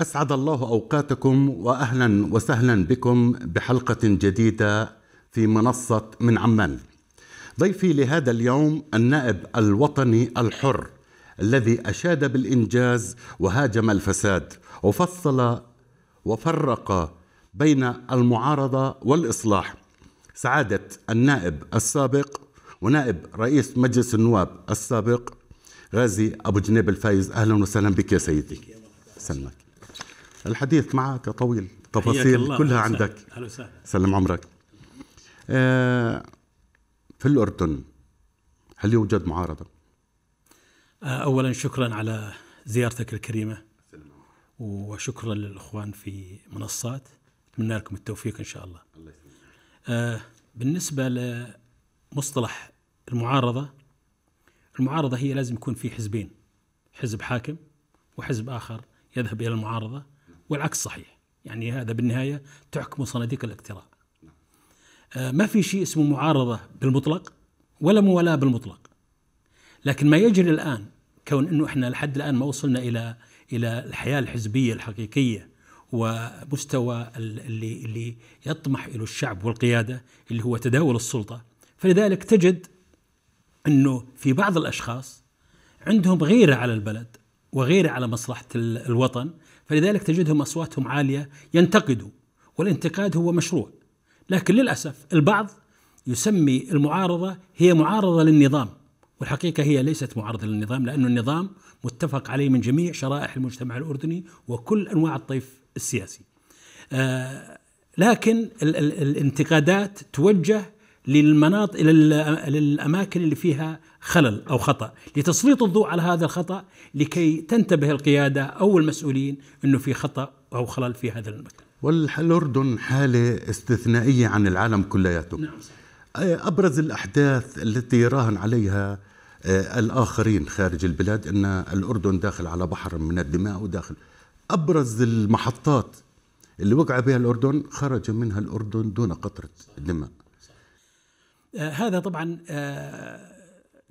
أسعد الله أوقاتكم وأهلا وسهلا بكم بحلقة جديدة في منصة من عمان. ضيفي لهذا اليوم النائب الوطني الحر الذي أشاد بالإنجاز وهاجم الفساد وفصل وفرق بين المعارضة والإصلاح. سعادة النائب السابق ونائب رئيس مجلس النواب السابق غازي أبو جنيب الفايز أهلا وسهلا بك يا سيدي. سلمك. الحديث معك طويل تفاصيل كلها سهل. عندك أهلا وسهلا سلم عمرك آه في الأردن هل يوجد معارضة؟ آه، أولا شكرا على زيارتك الكريمة وشكرا للإخوان في منصات أتمنى لكم التوفيق إن شاء الله آه بالنسبة لمصطلح المعارضة المعارضة هي لازم يكون في حزبين حزب حاكم وحزب آخر يذهب إلى المعارضة والعكس صحيح يعني هذا بالنهايه تحكم صناديق الاقتراع آه، ما في شيء اسمه معارضه بالمطلق ولا موالاه بالمطلق لكن ما يجري الان كون انه احنا لحد الان ما وصلنا الى الى الحياه الحزبيه الحقيقيه ومستوى اللي اللي يطمح اليه الشعب والقياده اللي هو تداول السلطه فلذلك تجد انه في بعض الاشخاص عندهم غيره على البلد وغيره على مصلحه الوطن فلذلك تجدهم أصواتهم عالية ينتقدوا والانتقاد هو مشروع لكن للأسف البعض يسمي المعارضة هي معارضة للنظام والحقيقة هي ليست معارضة للنظام لأن النظام متفق عليه من جميع شرائح المجتمع الأردني وكل أنواع الطيف السياسي آه لكن ال ال الانتقادات توجه للمناطق للأماكن اللي فيها خلل أو خطأ لتسليط الضوء على هذا الخطأ لكي تنتبه القيادة أو المسؤولين أنه في خطأ أو خلل في هذا المكان والأردن حالة استثنائية عن العالم كلياته نعم أبرز الأحداث التي راهن عليها آه، الآخرين خارج البلاد أن الأردن داخل على بحر من الدماء وداخل أبرز المحطات اللي وقع بها الأردن خرج منها الأردن دون قطرة دماء آه، هذا طبعا آه،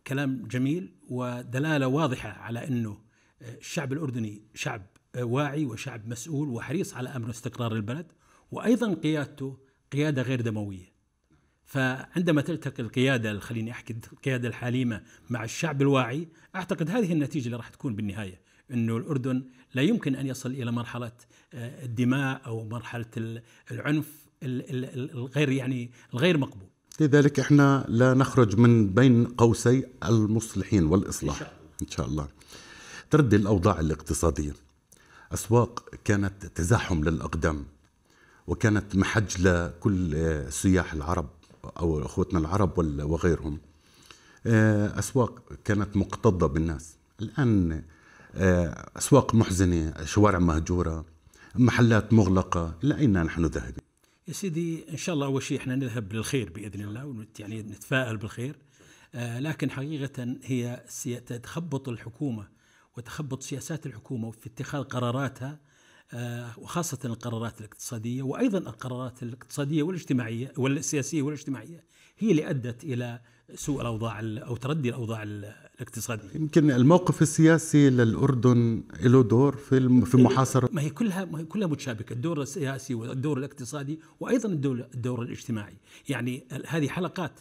كلام جميل ودلاله واضحه على انه الشعب الاردني شعب واعي وشعب مسؤول وحريص على امن واستقرار البلد وايضا قيادته قياده غير دمويه. فعندما تلتقي القياده خليني احكي القياده الحليمه مع الشعب الواعي اعتقد هذه النتيجه اللي راح تكون بالنهايه انه الاردن لا يمكن ان يصل الى مرحله آه، الدماء او مرحله العنف الغير يعني الغير مقبول. لذلك احنا لا نخرج من بين قوسي المصلحين والاصلاح ان شاء الله تردي الاوضاع الاقتصاديه اسواق كانت تزاحم للاقدام وكانت محج لكل السياح العرب او اخوتنا العرب وغيرهم آه، اسواق كانت مكتظه بالناس الان آه، اسواق محزنه شوارع مهجوره محلات مغلقه لاين نحن ذاهبين يا سيدي ان شاء الله اول شيء احنا نذهب للخير باذن الله يعني نتفائل بالخير آه، لكن حقيقه هي تخبط الحكومه وتخبط سياسات الحكومه في اتخاذ قراراتها آه، وخاصه القرارات الاقتصاديه وايضا القرارات الاقتصاديه والاجتماعيه والسياسيه والاجتماعيه هي اللي ادت الى سوء الاوضاع او تردي الاوضاع الاقتصادية يمكن الموقف السياسي للأردن له دور في في محاصرة ما هي كلها ما هي كلها متشابكة الدور السياسي والدور الاقتصادي وأيضا الدور, الدور الاجتماعي يعني هذه حلقات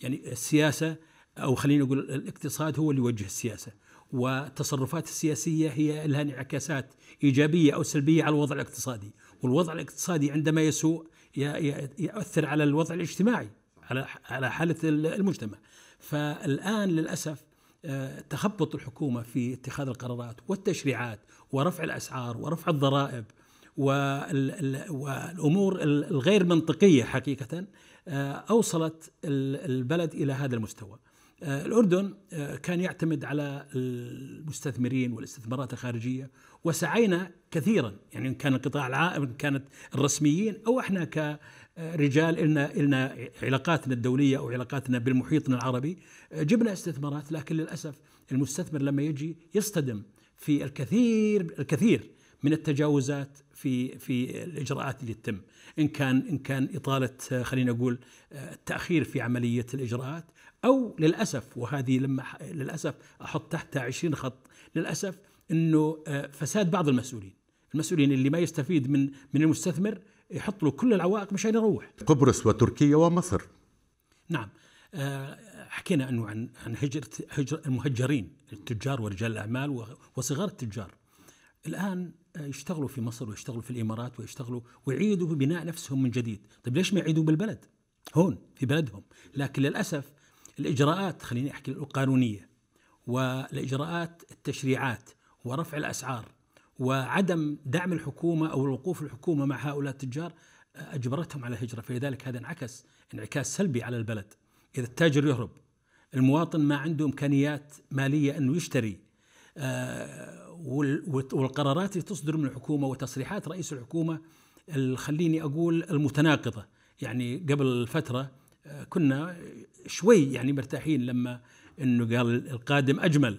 يعني السياسة أو خلينا نقول الاقتصاد هو اللي يوجه السياسة والتصرفات السياسية هي لها انعكاسات إيجابية أو سلبية على الوضع الاقتصادي والوضع الاقتصادي عندما يسوء يؤثر على الوضع الاجتماعي على على حالة المجتمع فالآن للأسف تخبط الحكومه في اتخاذ القرارات والتشريعات ورفع الاسعار ورفع الضرائب والامور الغير منطقيه حقيقه آه، اوصلت البلد الى هذا المستوى. آه، الاردن آه، كان يعتمد على المستثمرين والاستثمارات الخارجيه وسعينا كثيرا يعني ان كان القطاع العام كانت الرسميين او احنا رجال إلنا, إلنا علاقاتنا الدولية أو علاقاتنا بالمحيطنا العربي آه، جبنا استثمارات لكن للأسف المستثمر لما يجي يصطدم في الكثير الكثير من التجاوزات في في الاجراءات اللي تتم ان كان ان كان اطاله آه، خلينا نقول آه، التاخير في عمليه الاجراءات او للاسف وهذه لما للاسف احط تحتها 20 خط للاسف انه فساد بعض المسؤولين المسؤولين اللي ما يستفيد من من المستثمر يحط له كل العوائق مشان يروح قبرص وتركيا ومصر نعم آه، حكينا انه عن عن هجره هجر المهجرين التجار ورجال الاعمال وصغار التجار الان آه، يشتغلوا في مصر ويشتغلوا في الامارات ويشتغلوا ويعيدوا ببناء نفسهم من جديد طيب ليش ما يعيدوا بالبلد هون في بلدهم لكن للاسف الاجراءات خليني احكي القانونيه والاجراءات التشريعات ورفع الاسعار وعدم دعم الحكومة أو الوقوف الحكومة مع هؤلاء التجار آه، أجبرتهم على الهجرة فلذلك هذا انعكس انعكاس سلبي على البلد إذا التاجر يهرب المواطن ما عنده إمكانيات مالية أنه يشتري آه، والقرارات اللي تصدر من الحكومة وتصريحات رئيس الحكومة خليني أقول المتناقضة يعني قبل فترة آه، كنا شوي يعني مرتاحين لما أنه قال القادم أجمل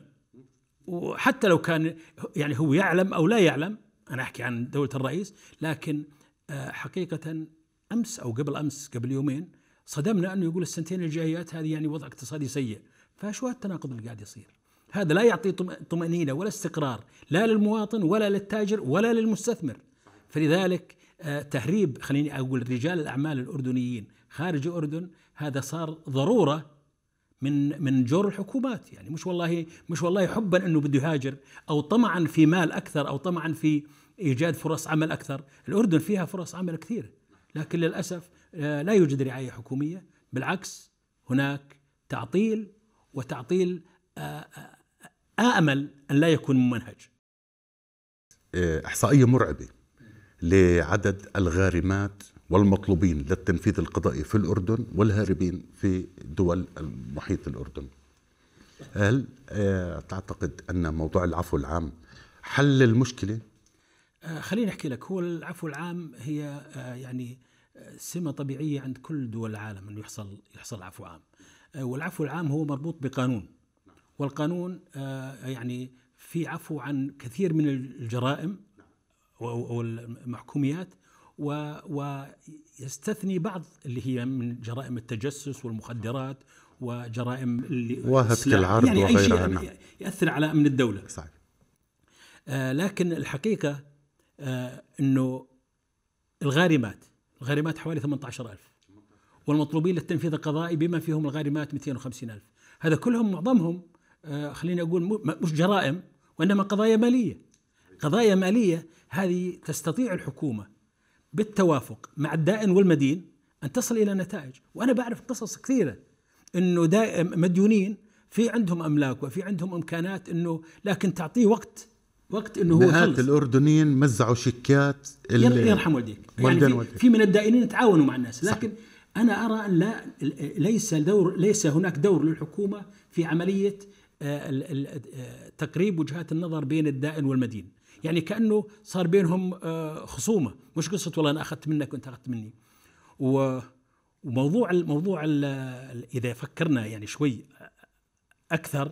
وحتى لو كان يعني هو يعلم او لا يعلم انا احكي عن دوله الرئيس لكن آه، حقيقه امس او قبل امس قبل يومين صدمنا انه يقول السنتين الجايات هذه يعني وضع اقتصادي سيء فشو التناقض اللي قاعد يصير هذا لا يعطي طمأنينة ولا استقرار لا للمواطن ولا للتاجر ولا للمستثمر فلذلك آه، تهريب خليني أقول رجال الأعمال الأردنيين خارج الأردن هذا صار ضرورة من من جور الحكومات يعني مش والله مش والله حبا انه بده يهاجر او طمعا في مال اكثر او طمعا في ايجاد فرص عمل اكثر، الاردن فيها فرص عمل كثيره لكن للاسف آه، لا يوجد رعايه حكوميه، بالعكس هناك تعطيل وتعطيل آه، آه، آمل أن لا يكون ممنهج إيه، إحصائية مرعبة لعدد الغارمات والمطلوبين للتنفيذ القضائي في الأردن والهاربين في دول محيط الأردن هل آه، تعتقد أن موضوع العفو العام حل المشكلة؟ آه، خليني أحكي لك هو العفو العام هي آه، يعني سمة طبيعية عند كل دول العالم أنه يحصل يحصل عفو عام والعفو العام هو مربوط بقانون والقانون يعني في عفو عن كثير من الجرائم والمحكوميات ويستثني بعض اللي هي من جرائم التجسس والمخدرات وجرائم اللي وهتك العرض يعني وغيرها نعم. يأثر على أمن الدولة صحيح. آه لكن الحقيقة آه أنه الغارمات الغارمات حوالي 18000 والمطلوبين للتنفيذ القضائي بما فيهم الغارمات 250000 هذا كلهم معظمهم آه خليني أقول مش جرائم وإنما قضايا مالية قضايا مالية هذه تستطيع الحكومة بالتوافق مع الدائن والمدين أن تصل إلى نتائج وأنا بعرف قصص كثيرة أنه دائم مديونين في عندهم أملاك وفي عندهم إمكانات أنه لكن تعطيه وقت وقت انه هو يخلص الاردنيين مزعوا شيكات يرحم والديك يعني في, في من الدائنين تعاونوا مع الناس لكن صح. انا ارى ان لا ليس دور ليس هناك دور للحكومه في عمليه آه، آه، تقريب وجهات النظر بين الدائن والمدين يعني كانه صار بينهم آه، خصومه مش قصه والله انا اخذت منك وانت اخذت مني وموضوع الموضوع اذا فكرنا يعني شوي اكثر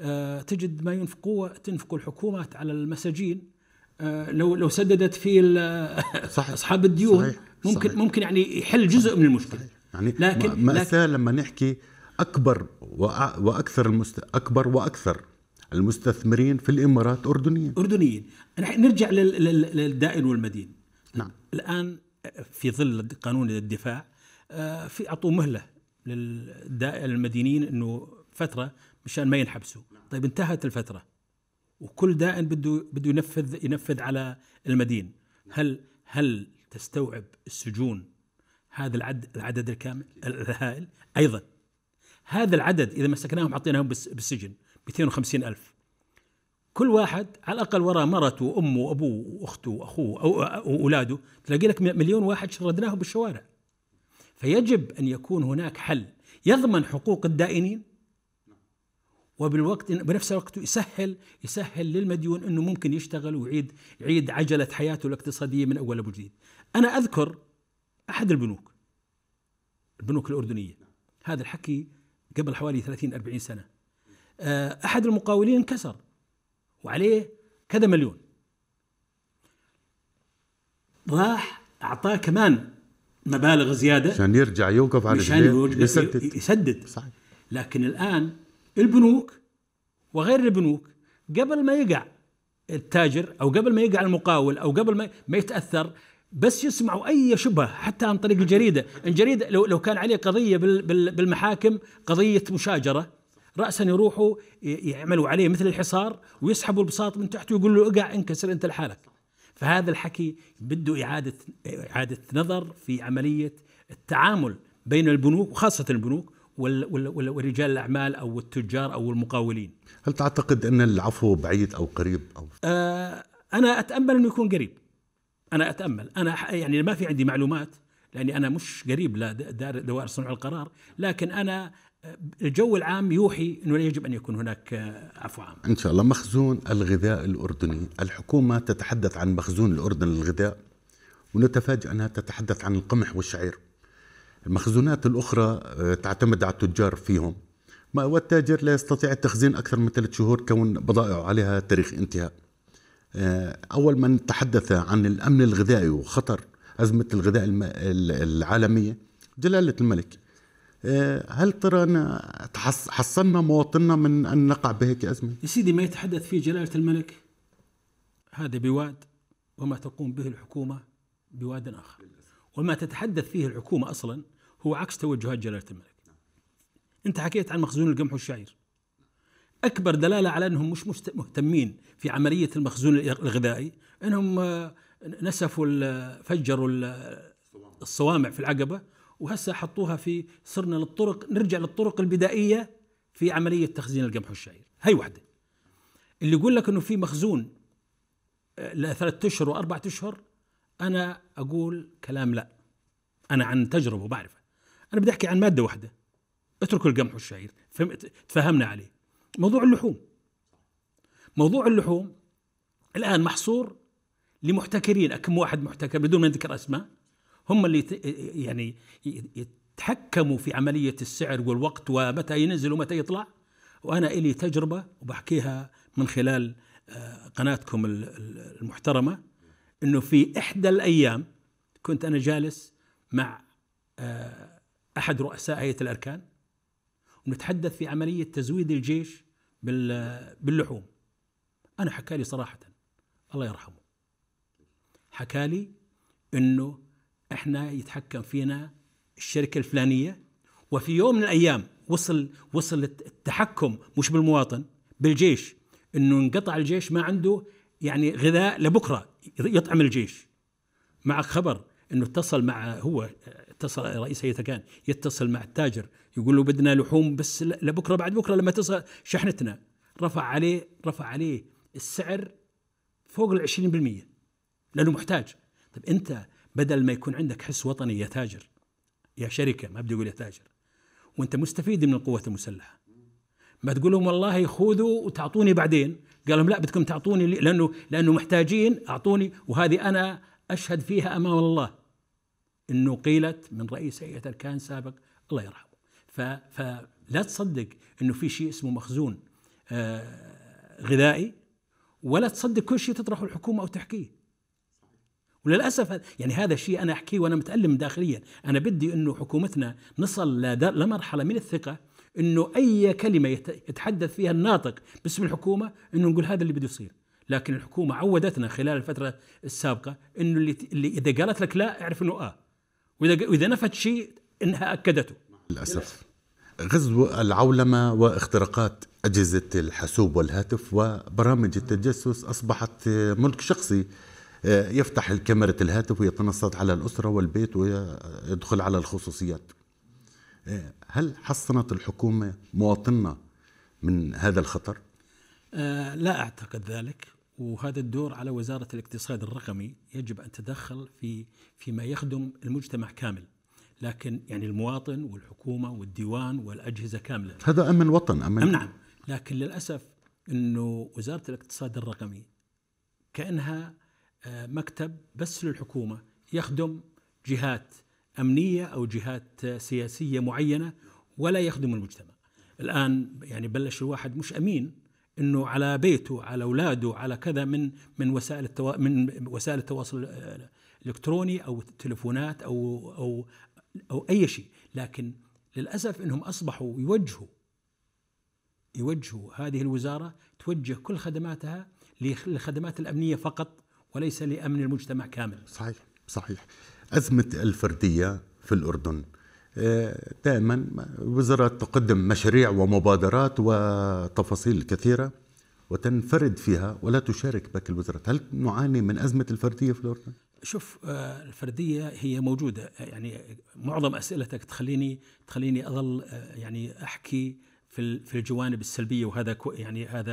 آه، تجد ما ينفقوه تنفق الحكومات على المساجين آه، لو لو سددت فيه اصحاب الديون صحيح. ممكن صحيح. ممكن يعني يحل جزء من المشكله صحيح. يعني لكن مأساة لكن لما نحكي اكبر واكثر المست... اكبر واكثر المستثمرين في الامارات اردنيين اردنيين رح نرجع للدائن والمدين نعم الان في ظل قانون الدفاع آه، في اعطوا مهله للدائن المدينين انه فتره مشان ما ينحبسوا نعم. طيب انتهت الفتره وكل دائن بده بده ينفذ ينفذ على المدين نعم. هل هل تستوعب السجون هذا العدد العدد الكامل الهائل ايضا هذا العدد اذا مسكناهم حطيناهم بالسجن 250 ألف كل واحد على الأقل وراه مرته وأمه وأبوه وأخته وأخوه أو أولاده تلاقي لك مليون واحد شردناه بالشوارع فيجب أن يكون هناك حل يضمن حقوق الدائنين وبالوقت بنفس الوقت يسهل يسهل للمديون انه ممكن يشتغل ويعيد يعيد عجله حياته الاقتصاديه من اول ابو جديد. انا اذكر احد البنوك البنوك الاردنيه هذا الحكي قبل حوالي 30 40 سنه آه، احد المقاولين انكسر وعليه كذا مليون راح اعطاه كمان مبالغ زياده عشان يرجع يوقف على عشان يسدد يسدد صحيح. لكن الان البنوك وغير البنوك قبل ما يقع التاجر او قبل ما يقع المقاول او قبل ما ما يتاثر بس يسمعوا اي شبهه حتى عن طريق الجريده، الجريده لو لو كان عليه قضيه بالمحاكم قضيه مشاجره راسا يروحوا يعملوا عليه مثل الحصار ويسحبوا البساط من تحته ويقولوا له اقع انكسر انت لحالك فهذا الحكي بده اعاده اعاده نظر في عمليه التعامل بين البنوك وخاصه البنوك ورجال الاعمال او التجار او المقاولين. هل تعتقد ان العفو بعيد او قريب او آه انا اتامل انه يكون قريب. انا اتامل، انا يعني ما في عندي معلومات لاني انا مش قريب لدوائر صنع القرار، لكن انا الجو العام يوحي انه يجب ان يكون هناك آه، عفو عام. ان شاء الله مخزون الغذاء الاردني، الحكومه تتحدث عن مخزون الاردن للغذاء ونتفاجئ انها تتحدث عن القمح والشعير. المخزونات الاخرى آه، تعتمد على التجار فيهم. والتاجر لا يستطيع التخزين اكثر من ثلاث شهور كون بضائعه عليها تاريخ انتهاء. آه، اول من تحدث عن الامن الغذائي وخطر ازمه الغذاء العالميه جلاله الملك آه، هل ترى حصلنا مواطننا من أن نقع بهيك أزمة؟ يا سيدي ما يتحدث فيه جلالة الملك هذا بواد وما تقوم به الحكومة بواد آخر وما تتحدث فيه الحكومة أصلا هو عكس توجهات جلالة الملك أنت حكيت عن مخزون القمح والشعير أكبر دلالة على أنهم مش مهتمين في عملية المخزون الغذائي أنهم آه، نسفوا فجروا الصوامع في العقبة وهسه حطوها في صرنا للطرق نرجع للطرق البدائيه في عمليه تخزين القمح والشعير هي واحده اللي يقول لك انه في مخزون آه، لثلاث اشهر واربعة اشهر انا اقول كلام لا انا عن تجربه وبعرفه انا بدي احكي عن ماده واحده اتركوا القمح والشعير تفهمنا عليه موضوع اللحوم موضوع اللحوم الان محصور لمحتكرين كم واحد محتكر بدون ما نذكر اسماء هم اللي يعني يتحكموا في عملية السعر والوقت ومتى ينزل ومتى يطلع وأنا إلي تجربة وبحكيها من خلال آه، قناتكم المحترمة أنه في إحدى الأيام كنت أنا جالس مع آه، أحد رؤساء هيئة الأركان ونتحدث في عملية تزويد الجيش باللحوم أنا حكى لي صراحة الله يرحمه حكى لي أنه احنا يتحكم فينا الشركه الفلانيه وفي يوم من الايام وصل وصل التحكم مش بالمواطن بالجيش انه انقطع الجيش ما عنده يعني غذاء لبكره يطعم الجيش معك خبر انه اتصل مع هو اتصل رئيس هيئه كان يتصل مع التاجر يقول له بدنا لحوم بس لبكره بعد بكره لما تصل شحنتنا رفع عليه رفع عليه السعر فوق ال 20% لانه محتاج طيب انت بدل ما يكون عندك حس وطني يا تاجر يا شركه ما بدي اقول يا تاجر وانت مستفيد من القوات المسلحه ما تقول لهم والله خذوا وتعطوني بعدين قال لهم لا بدكم تعطوني لانه لانه محتاجين اعطوني وهذه انا اشهد فيها امام الله انه قيلت من رئيس هيئه الكان سابق الله يرحمه فلا تصدق انه في شيء اسمه مخزون آه، غذائي ولا تصدق كل شيء تطرحه الحكومه او تحكيه وللاسف يعني هذا الشيء انا احكيه وانا متالم داخليا انا بدي انه حكومتنا نصل لمرحله من الثقه انه اي كلمه يتحدث فيها الناطق باسم الحكومه انه نقول هذا اللي بده يصير لكن الحكومه عودتنا خلال الفتره السابقه انه اللي, اللي اذا قالت لك لا اعرف انه اه واذا واذا نفت شيء انها اكدته للاسف غزو العولمه واختراقات اجهزه الحاسوب والهاتف وبرامج التجسس اصبحت ملك شخصي آه، يفتح الكاميرا الهاتف ويتنصت على الأسرة والبيت ويدخل على الخصوصيات آه، هل حصنت الحكومة مواطننا من هذا الخطر؟ آه، لا أعتقد ذلك وهذا الدور على وزارة الاقتصاد الرقمي يجب أن تتدخل في فيما يخدم المجتمع كامل لكن يعني المواطن والحكومة والديوان والأجهزة كاملة هذا أمن وطن أمن أم نعم لكن للأسف أنه وزارة الاقتصاد الرقمي كأنها آه، مكتب بس للحكومة يخدم جهات أمنية أو جهات سياسية معينة ولا يخدم المجتمع الآن يعني بلش الواحد مش أمين انه على بيته على اولاده على كذا من من وسائل التوا... من وسائل التواصل الالكتروني او تلفونات او او او اي شيء لكن للاسف انهم اصبحوا يوجهوا يوجهوا هذه الوزاره توجه كل خدماتها للخدمات الامنيه فقط وليس لأمن المجتمع كامل صحيح صحيح أزمة الفردية في الأردن آه، دائما الوزارة تقدم مشاريع ومبادرات وتفاصيل كثيرة وتنفرد فيها ولا تشارك بك الوزارة هل نعاني من أزمة الفردية في الأردن؟ شوف آه، الفردية هي موجودة يعني معظم أسئلتك تخليني تخليني أظل آه، يعني أحكي في الجوانب السلبية وهذا يعني هذا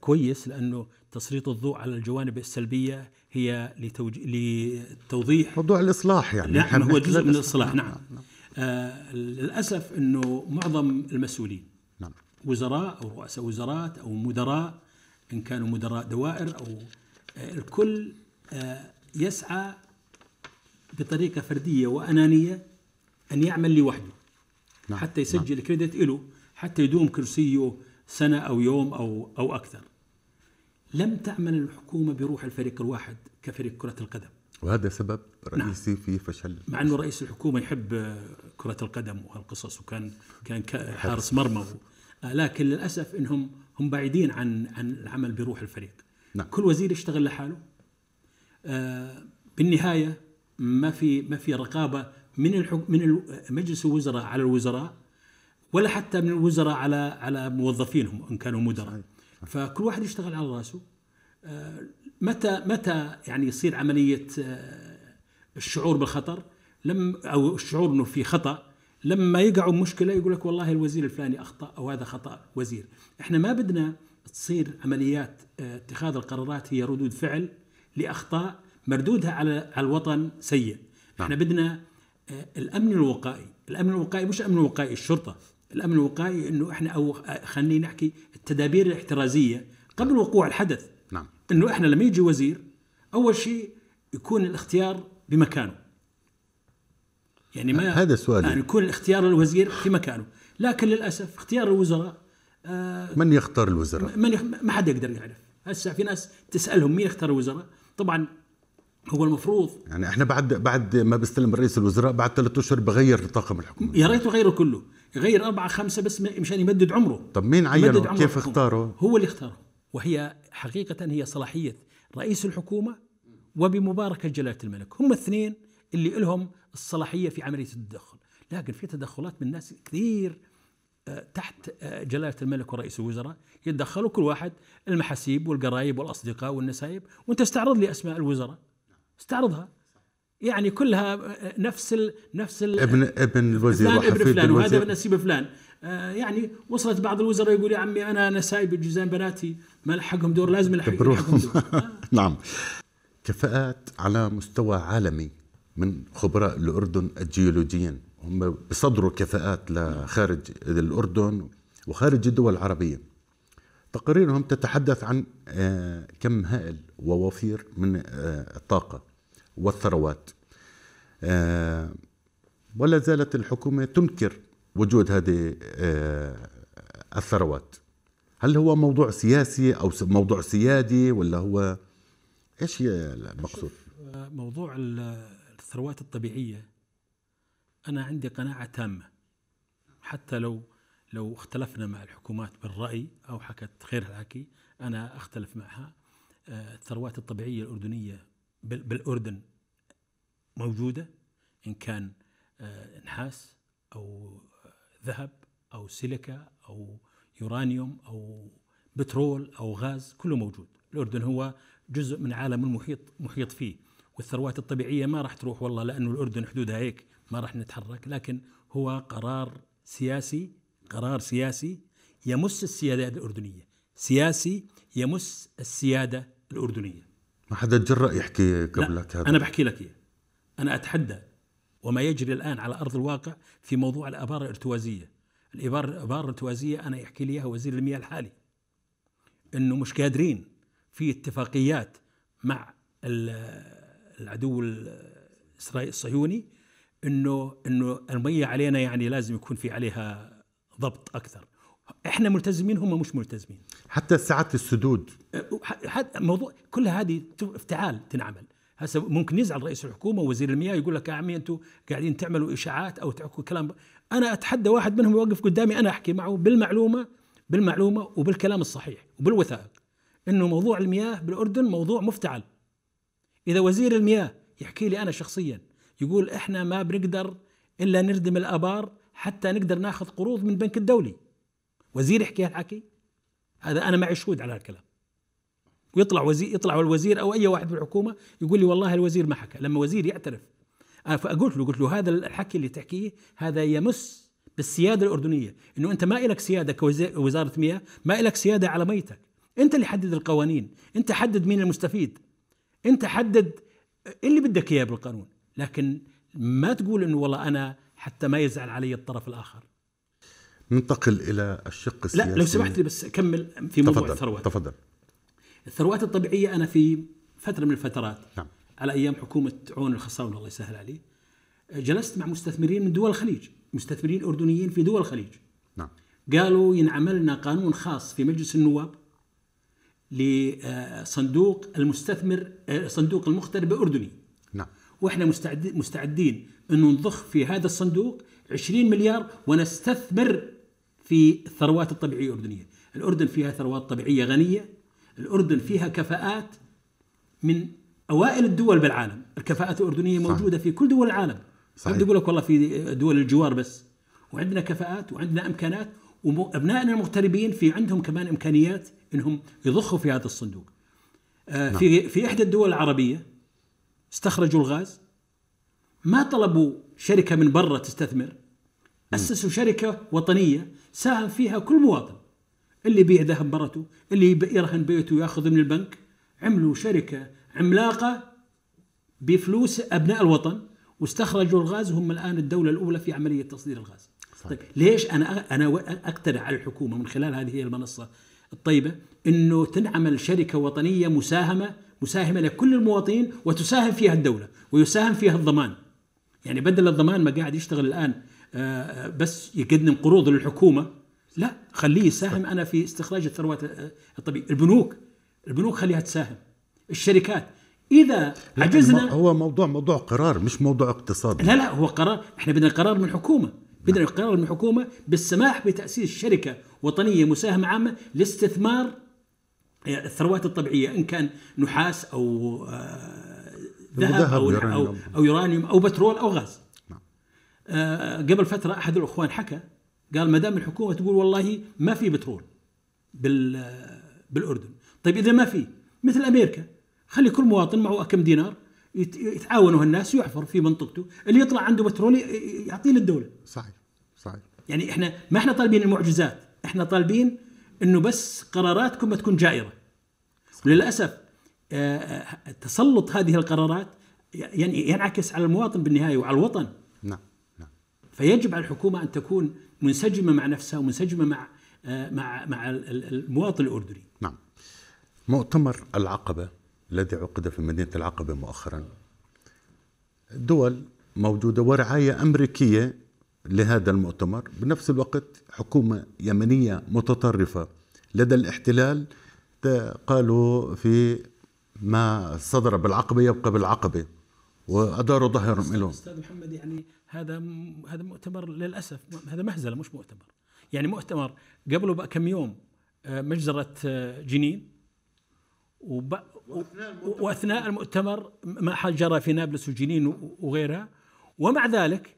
كويس لانه تسليط الضوء على الجوانب السلبيه هي لتوجي... لتوضيح موضوع الاصلاح يعني نعم هو جزء من الاصلاح نعم, نعم. نعم. آه للاسف انه معظم المسؤولين نعم. وزراء او رؤساء وزارات او مدراء ان كانوا مدراء دوائر او آه الكل آه يسعى بطريقه فرديه وانانيه ان يعمل لوحده نعم. حتى نعم. يسجل نعم. كريدت له حتى يدوم كرسيه سنة أو يوم أو, أو أكثر لم تعمل الحكومة بروح الفريق الواحد كفريق كرة القدم وهذا سبب نعم. رئيسي نعم. في فشل مع انه رئيس الحكومه يحب كره القدم وهالقصص وكان كان حارس مرمى لكن للاسف انهم هم بعيدين عن عن العمل بروح الفريق نعم. كل وزير يشتغل لحاله آه، بالنهايه ما في ما في رقابه من من مجلس الوزراء على الوزراء ولا حتى من الوزراء على على موظفينهم ان كانوا مدراء فكل واحد يشتغل على راسه آه، متى متى يعني يصير عمليه آه، الشعور بالخطر لم او الشعور انه في خطا لما يقعوا مشكله يقول لك والله الوزير الفلاني اخطا او هذا خطا وزير احنا ما بدنا تصير عمليات آه، اتخاذ القرارات هي ردود فعل لاخطاء مردودها على على الوطن سيء نعم. احنا بدنا الامن الوقائي الامن الوقائي مش امن وقائي الشرطه الامن الوقائي انه احنا او خليني نحكي التدابير الاحترازيه قبل وقوع الحدث نعم انه احنا لما يجي وزير اول شيء يكون الاختيار بمكانه يعني ما هذا السؤال يعني يكون الاختيار الوزير في مكانه لكن للاسف اختيار الوزراء آه من يختار الوزراء؟ من يخ... ما حد يقدر يعرف هسه في ناس تسالهم مين اختار الوزراء طبعا هو المفروض يعني احنا بعد بعد ما بيستلم رئيس الوزراء بعد ثلاث اشهر بغير طاقم الحكومه يا ريت يغيره كله يغير أربعة خمسة بس مشان يمدد عمره طب مين عينه كيف اختاره هو اللي اختاره وهي حقيقة هي صلاحية رئيس الحكومة وبمباركة جلالة الملك هم الاثنين اللي لهم الصلاحية في عملية التدخل لكن في تدخلات من ناس كثير آه، تحت آه، جلالة الملك ورئيس الوزراء يتدخلوا كل واحد المحاسيب والقرايب والأصدقاء والنسايب وانت استعرض لي أسماء الوزراء استعرضها يعني كلها آه، نفس ال نفس ال ابن ابن آه، الوزير فلان ابن فلان وهذا نسيب فلان آه، يعني وصلت بعض الوزراء يقول يا عمي انا نسايب جزان بناتي ما لحقهم دور لازم الحقهم دور آه. نعم كفاءات على مستوى عالمي من خبراء الاردن الجيولوجيين هم بصدروا كفاءات لخارج الاردن وخارج الدول العربيه تقاريرهم تتحدث عن آه، كم هائل ووفير من آه، الطاقة والثروات آه، ولا زالت الحكومة تنكر وجود هذه الثروات هل هو موضوع سياسي أو موضوع سيادي ولا هو إيش المقصود موضوع الثروات الطبيعية أنا عندي قناعة تامة حتى لو لو اختلفنا مع الحكومات بالرأي أو حكت خير الحكي أنا أختلف معها آه، الثروات الطبيعية الأردنية بالأردن موجودة إن كان آه، نحاس أو ذهب أو سيليكا أو يورانيوم أو بترول أو غاز كله موجود الأردن هو جزء من عالم المحيط محيط فيه والثروات الطبيعية ما راح تروح والله لأنه الأردن حدودها هيك ما راح نتحرك لكن هو قرار سياسي قرار سياسي يمس السيادة الأردنية سياسي يمس السيادة الأردنية ما حدا تجرأ يحكي قبلك هذا أنا بحكي لك إيه أنا أتحدى وما يجري الآن على أرض الواقع في موضوع الآبار الارتوازية الآبار الارتوازية أنا يحكي لي إياها وزير المياه الحالي أنه مش قادرين في اتفاقيات مع العدو الإسرائيلي الصهيوني انه انه الميه علينا يعني لازم يكون في عليها ضبط اكثر احنا ملتزمين هم مش ملتزمين حتى ساعات السدود أه، حتى موضوع كل هذه افتعال تنعمل هسه ممكن يزعل رئيس الحكومه ووزير المياه يقول لك يا عمي انتم قاعدين تعملوا اشاعات او تحكوا كلام انا اتحدى واحد منهم يوقف قدامي انا احكي معه بالمعلومه بالمعلومه وبالكلام الصحيح وبالوثائق انه موضوع المياه بالاردن موضوع مفتعل اذا وزير المياه يحكي لي انا شخصيا يقول احنا ما بنقدر الا نردم الابار حتى نقدر ناخذ قروض من البنك الدولي وزير يحكي هالحكي هذا انا معي شهود على هالكلام ويطلع وزير يطلع الوزير او اي واحد بالحكومه يقول لي والله الوزير ما حكى لما وزير يعترف انا فقلت له قلت له هذا الحكي اللي تحكيه هذا يمس بالسياده الاردنيه انه انت ما لك سياده كوزاره مياه ما لك سياده على ميتك انت اللي حدد القوانين انت حدد مين المستفيد انت حدد اللي بدك اياه بالقانون لكن ما تقول انه والله انا حتى ما يزعل علي الطرف الاخر ننتقل الى الشق السياسي لا لو سمحت لي بس اكمل في موضوع تفضل الثروات تفضل الثروات الطبيعيه انا في فتره من الفترات نعم. على ايام حكومه عون الخصاون الله يسهل عليه جلست مع مستثمرين من دول الخليج مستثمرين اردنيين في دول الخليج نعم قالوا ينعمل لنا قانون خاص في مجلس النواب لصندوق المستثمر صندوق المغترب الاردني واحنا مستعدين مستعدين انه نضخ في هذا الصندوق 20 مليار ونستثمر في الثروات الطبيعيه الاردنيه، الاردن فيها ثروات طبيعيه غنيه، الاردن فيها كفاءات من اوائل الدول بالعالم، الكفاءات الاردنيه موجوده صح. في كل دول العالم. صحيح. يقول لك والله في دول الجوار بس وعندنا كفاءات وعندنا امكانات وابنائنا المغتربين في عندهم كمان امكانيات انهم يضخوا في هذا الصندوق. آه نعم. في في احدى الدول العربيه استخرجوا الغاز ما طلبوا شركه من برا تستثمر اسسوا شركه وطنيه ساهم فيها كل مواطن اللي يبيع ذهب برته اللي يرهن بيته وياخذ من البنك عملوا شركه عملاقه بفلوس ابناء الوطن واستخرجوا الغاز هم الان الدوله الاولى في عمليه تصدير الغاز صحيح. طيب ليش انا انا اقترح على الحكومه من خلال هذه المنصه الطيبه انه تنعمل شركه وطنيه مساهمه مساهمة لكل المواطنين وتساهم فيها الدولة ويساهم فيها الضمان يعني بدل الضمان ما قاعد يشتغل الآن آه، آه، بس يقدم قروض للحكومة لا خليه يساهم أنا في استخراج الثروات آه، الطبيعية البنوك البنوك خليها تساهم الشركات اذا عجزنا هو موضوع موضوع قرار مش موضوع اقتصادي لا لا هو قرار احنا بدنا قرار من الحكومه نعم. بدنا قرار من الحكومه بالسماح بتاسيس شركه وطنيه مساهمه عامه لاستثمار الثروات الطبيعيه ان كان نحاس او آه، ذهب أو, او او يورانيوم او بترول او غاز نعم. آه، قبل فتره احد الاخوان حكى قال ما دام الحكومه تقول والله ما في بترول آه، بالاردن طيب اذا ما في مثل امريكا خلي كل مواطن معه كم دينار يتعاونوا الناس يحفر في منطقته اللي يطلع عنده بترول يعطيه للدوله صحيح صحيح يعني احنا ما احنا طالبين المعجزات احنا طالبين انه بس قراراتكم ما تكون جائره وللاسف آه، آه، تسلط هذه القرارات يعني ينعكس على المواطن بالنهايه وعلى الوطن. نعم نعم. فيجب على الحكومه ان تكون منسجمه مع نفسها ومنسجمه مع آه، مع مع المواطن الاردني. نعم. مؤتمر العقبه الذي عقد في مدينه العقبه مؤخرا دول موجوده ورعايه امريكيه لهذا المؤتمر بنفس الوقت حكومه يمنيه متطرفه لدى الاحتلال قالوا في ما صدر بالعقبه يبقى بالعقبه واداروا ظهرهم لهم استاذ محمد يعني هذا هذا مؤتمر للاسف هذا مهزله مش مؤتمر يعني مؤتمر قبله بقى كم يوم آه، مجزره آه، جنين واثناء المؤتمر ما جرى في نابلس وجنين وغيرها ومع ذلك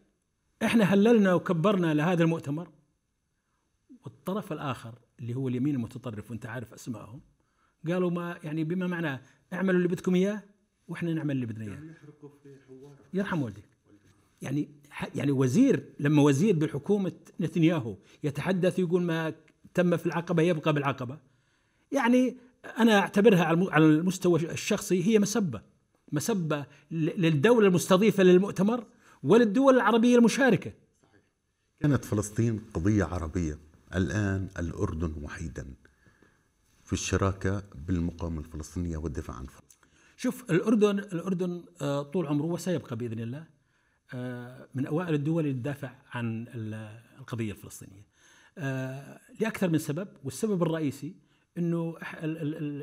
احنا هللنا وكبرنا لهذا المؤتمر والطرف الاخر اللي هو اليمين المتطرف وانت عارف اسمائهم قالوا ما يعني بما معناه اعملوا اللي بدكم اياه واحنا نعمل اللي بدنا اياه يرحم والديك يعني يعني وزير لما وزير بحكومه نتنياهو يتحدث يقول ما تم في العقبه يبقى بالعقبه يعني انا اعتبرها على المستوى الشخصي هي مسبه مسبه للدوله المستضيفه للمؤتمر وللدول العربيه المشاركه كانت فلسطين قضيه عربيه الان الاردن وحيدا في الشراكة بالمقاومة الفلسطينية والدفاع عن فلسطين شوف الأردن الأردن آه، طول عمره وسيبقى بإذن الله آه، من أوائل الدول اللي تدافع عن القضية الفلسطينية آه، لأكثر من سبب والسبب الرئيسي أنه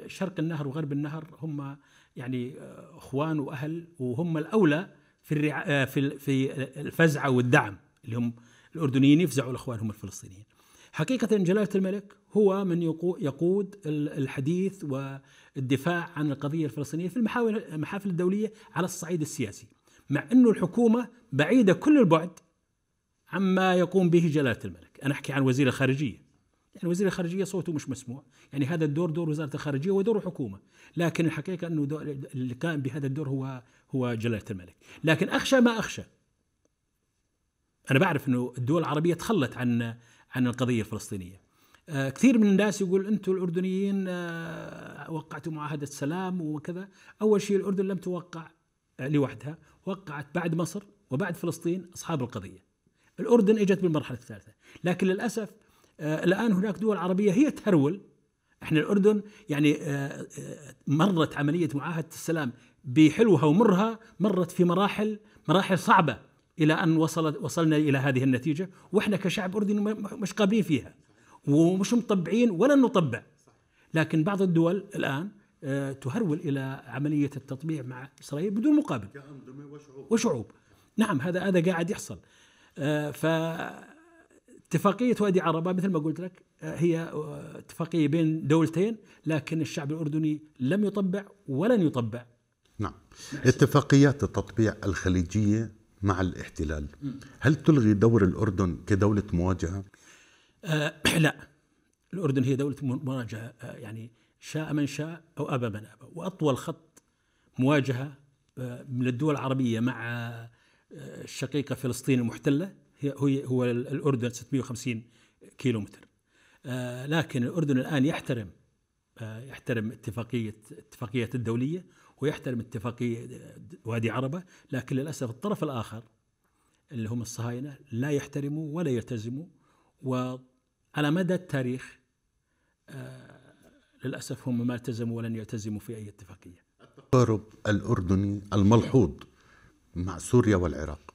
شرق النهر وغرب النهر هم يعني أخوان وأهل وهم الأولى في في في الفزعة والدعم اللي هم الأردنيين يفزعوا لأخوانهم الفلسطينيين حقيقة جلالة الملك هو من يقود الحديث والدفاع عن القضية الفلسطينية في المحافل الدولية على الصعيد السياسي مع أنه الحكومة بعيدة كل البعد عما يقوم به جلالة الملك أنا أحكي عن وزير الخارجية يعني وزير الخارجية صوته مش مسموع يعني هذا الدور دور وزارة الخارجية ودور حكومة لكن الحقيقة أنه اللي قائم بهذا الدور هو هو جلالة الملك لكن أخشى ما أخشى أنا بعرف أنه الدول العربية تخلت عن عن القضية الفلسطينية آه، كثير من الناس يقول انتم الاردنيين آه، وقعتوا معاهده سلام وكذا، اول شيء الاردن لم توقع لوحدها، وقعت بعد مصر وبعد فلسطين اصحاب القضيه. الاردن اجت بالمرحله الثالثه، لكن للاسف آه، الان هناك دول عربيه هي تهرول احنا الاردن يعني مرت عمليه معاهده السلام بحلوها ومرها مرت في مراحل مراحل صعبه الى ان وصلت وصلنا الى هذه النتيجه واحنا كشعب اردني مش قابلين فيها ومش مطبعين ولا نطبع لكن بعض الدول الآن آه، تهرول إلى عملية التطبيع مع إسرائيل بدون مقابل وشعوب. وشعوب نعم هذا هذا قاعد يحصل آه، ف اتفاقية وادي عربة مثل ما قلت لك آه، هي اتفاقية بين دولتين لكن الشعب الأردني لم يطبع ولن يطبع نعم اتفاقيات التطبيع الخليجية مع الاحتلال هل تلغي دور الأردن كدولة مواجهة؟ آه، لا الأردن هي دولة مواجهة آه، يعني شاء من شاء أو أبى من أبى وأطول خط مواجهة آه، من الدول العربية مع الشقيقة فلسطين المحتلة هي هو هو الأردن 650 كيلو آه لكن الأردن الآن يحترم يحترم اتفاقية اتفاقيات الدولية ويحترم اتفاقية وادي عربة لكن للأسف الطرف الآخر اللي هم الصهاينة لا يحترموا ولا يلتزموا و على مدى التاريخ آه، للأسف هم ما التزموا ولن يلتزموا في أي اتفاقية التقارب الأردني الملحوظ مع سوريا والعراق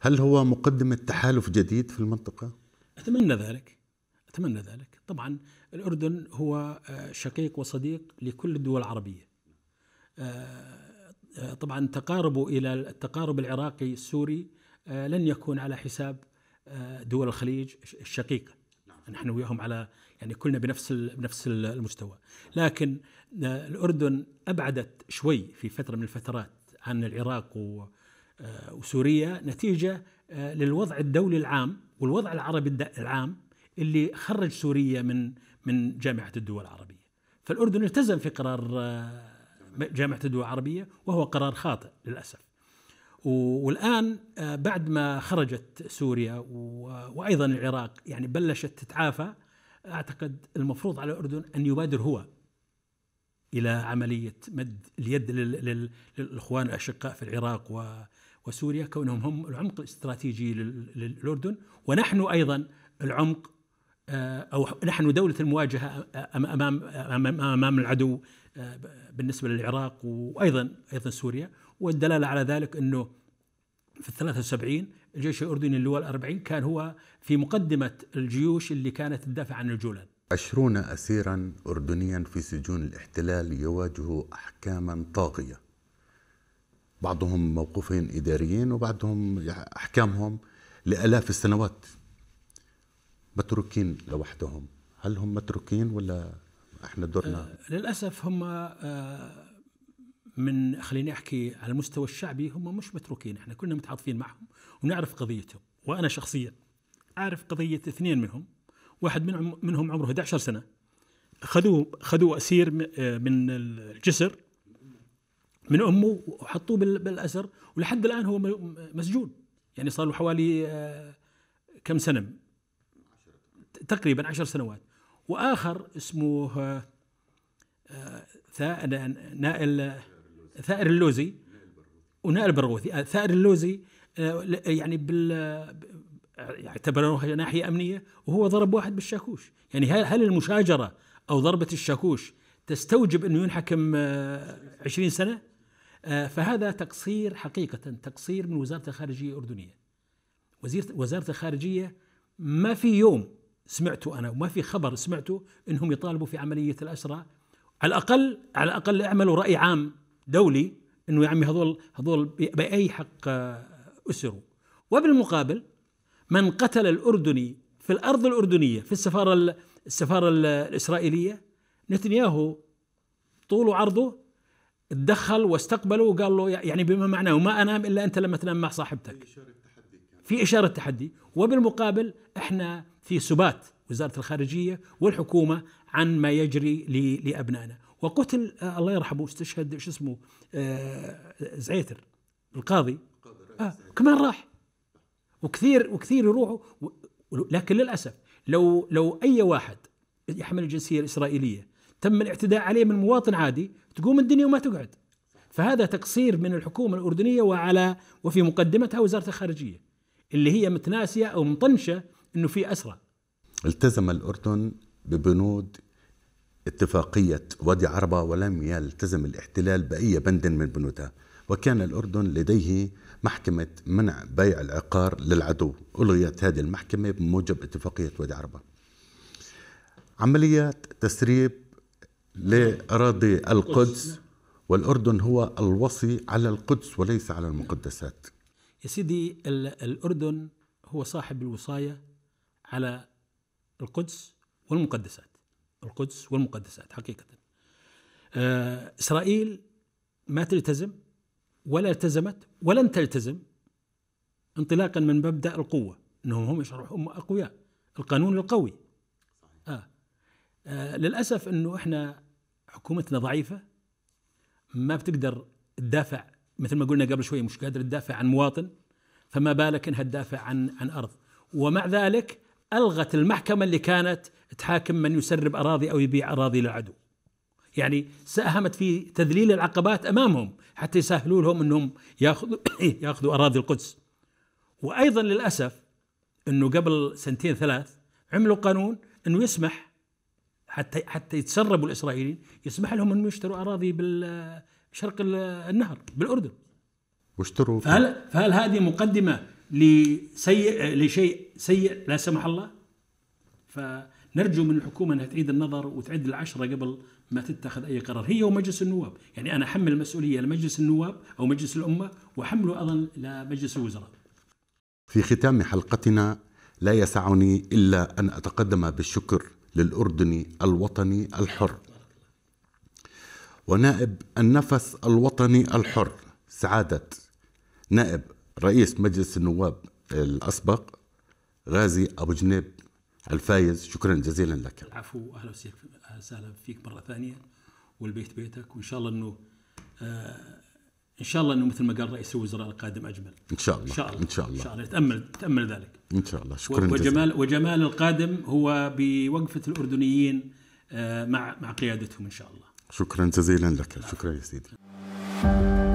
هل هو مقدمة تحالف جديد في المنطقة؟ أتمنى ذلك أتمنى ذلك طبعا الأردن هو آه، شقيق وصديق لكل الدول العربية آه، طبعا تقاربه إلى التقارب العراقي السوري لن يكون على حساب دول الخليج الشقيقه نحن وياهم على يعني كلنا بنفس بنفس المستوى لكن آه، الاردن ابعدت شوي في فتره من الفترات عن العراق آه، وسوريا نتيجه آه، للوضع الدولي العام والوضع العربي العام اللي خرج سوريا من من جامعه الدول العربيه فالاردن التزم في قرار جامعه الدول العربيه وهو قرار خاطئ للاسف والان آه، بعد ما خرجت سوريا وايضا العراق يعني بلشت تتعافى اعتقد المفروض على الاردن ان يبادر هو الى عمليه مد اليد للاخوان الاشقاء في العراق وسوريا كونهم هم العمق الاستراتيجي للاردن ونحن ايضا العمق آه، او نحن دوله المواجهه آه، امام امام العدو بالنسبه للعراق وايضا ايضا سوريا والدلالة على ذلك أنه في ال 73 الجيش الأردني اللواء ال 40 كان هو في مقدمة الجيوش اللي كانت تدافع عن الجولان 20 أسيرا أردنيا في سجون الاحتلال يواجه أحكاما طاغية بعضهم موقوفين إداريين وبعضهم أحكامهم لآلاف السنوات متروكين لوحدهم هل هم متروكين ولا احنا دورنا؟ آه للاسف هم آه من خليني احكي على المستوى الشعبي هم مش متروكين احنا كلنا متعاطفين معهم ونعرف قضيتهم وانا شخصيا اعرف قضيه اثنين منهم واحد منهم منهم عمره 11 سنه خذوه خذوه اسير آه، من الجسر من امه وحطوه بالاسر ولحد الان هو مسجون يعني صار له حوالي آه، كم سنه تقريبا عشر سنوات واخر اسمه آه، نائل ثائر اللوزي ونائل برغوثي آه، ثائر اللوزي آه، يعني بال يعني اعتبروها ناحية أمنية وهو ضرب واحد بالشاكوش يعني هل, هل المشاجرة أو ضربة الشاكوش تستوجب أنه ينحكم 20 آه، سنة فهذا تقصير حقيقة تقصير من وزارة الخارجية الأردنية وزير وزارة الخارجية ما في يوم سمعته أنا وما في خبر سمعته أنهم يطالبوا في عملية الأسرى على الأقل على الأقل اعملوا رأي عام دولي انه يا عمي هذول هذول باي حق آه، اسروا وبالمقابل من قتل الاردني في الارض الاردنيه في السفاره السفاره الاسرائيليه نتنياهو طول عرضه تدخل واستقبله وقال له يعني بما معناه ما انام الا انت لما تنام مع صاحبتك في اشاره تحدي وبالمقابل احنا في سبات وزاره الخارجيه والحكومه عن ما يجري لابنائنا وقتل آه، الله يرحمه استشهد شو اسمه آه، زعيتر القاضي آه كمان راح وكثير وكثير يروحوا لكن للاسف لو لو اي واحد يحمل الجنسيه الاسرائيليه تم الاعتداء عليه من مواطن عادي تقوم الدنيا وما تقعد فهذا تقصير من الحكومه الاردنيه وعلى وفي مقدمتها وزاره الخارجيه اللي هي متناسيه او مطنشه انه في اسرى التزم الاردن ببنود اتفاقية وادي عربة ولم يلتزم الاحتلال بأي بند من بنودها وكان الأردن لديه محكمة منع بيع العقار للعدو ألغيت هذه المحكمة بموجب اتفاقية وادي عربة عمليات تسريب لأراضي القدس نعم. والأردن هو الوصي على القدس وليس على المقدسات يا سيدي الأردن هو صاحب الوصاية على القدس والمقدسات القدس والمقدسات حقيقة آه، إسرائيل ما تلتزم ولا التزمت ولن تلتزم انطلاقا من مبدأ القوة أنهم هم هم أقوياء القانون القوي آه. آه للأسف أنه إحنا حكومتنا ضعيفة ما بتقدر تدافع مثل ما قلنا قبل شوية مش قادر تدافع عن مواطن فما بالك أنها تدافع عن عن أرض ومع ذلك ألغت المحكمة اللي كانت تحاكم من يسرب أراضي أو يبيع أراضي للعدو يعني ساهمت في تذليل العقبات امامهم حتى يسهلوا لهم انهم ياخذوا ياخذوا اراضي القدس. وايضا للاسف انه قبل سنتين ثلاث عملوا قانون انه يسمح حتى حتى يتسربوا الاسرائيليين يسمح لهم انهم يشتروا اراضي بالشرق النهر بالاردن. واشتروا فهل فهل هذه مقدمه لسيء لشيء سيء لا سمح الله فنرجو من الحكومة أنها تعيد النظر وتعد العشرة قبل ما تتخذ أي قرار هي ومجلس النواب يعني أنا أحمل المسؤولية لمجلس النواب أو مجلس الأمة وأحمله أيضا لمجلس الوزراء في ختام حلقتنا لا يسعني إلا أن أتقدم بالشكر للأردني الوطني الحر ونائب النفس الوطني الحر سعادة نائب رئيس مجلس النواب الأسبق غازي أبو جنيب الفايز شكرا جزيلا لك العفو أهلا وسهلا فيك مرة ثانية والبيت بيتك وإن شاء الله أنه آه ان شاء الله انه مثل ما قال رئيس الوزراء القادم اجمل ان شاء الله ان شاء الله ان شاء الله, إن شاء الله. تامل تامل ذلك ان شاء الله شكرا وجمال جزيلا. وجمال القادم هو بوقفه الاردنيين آه، مع مع قيادتهم ان شاء الله شكرا جزيلا لك شكرا يا سيدي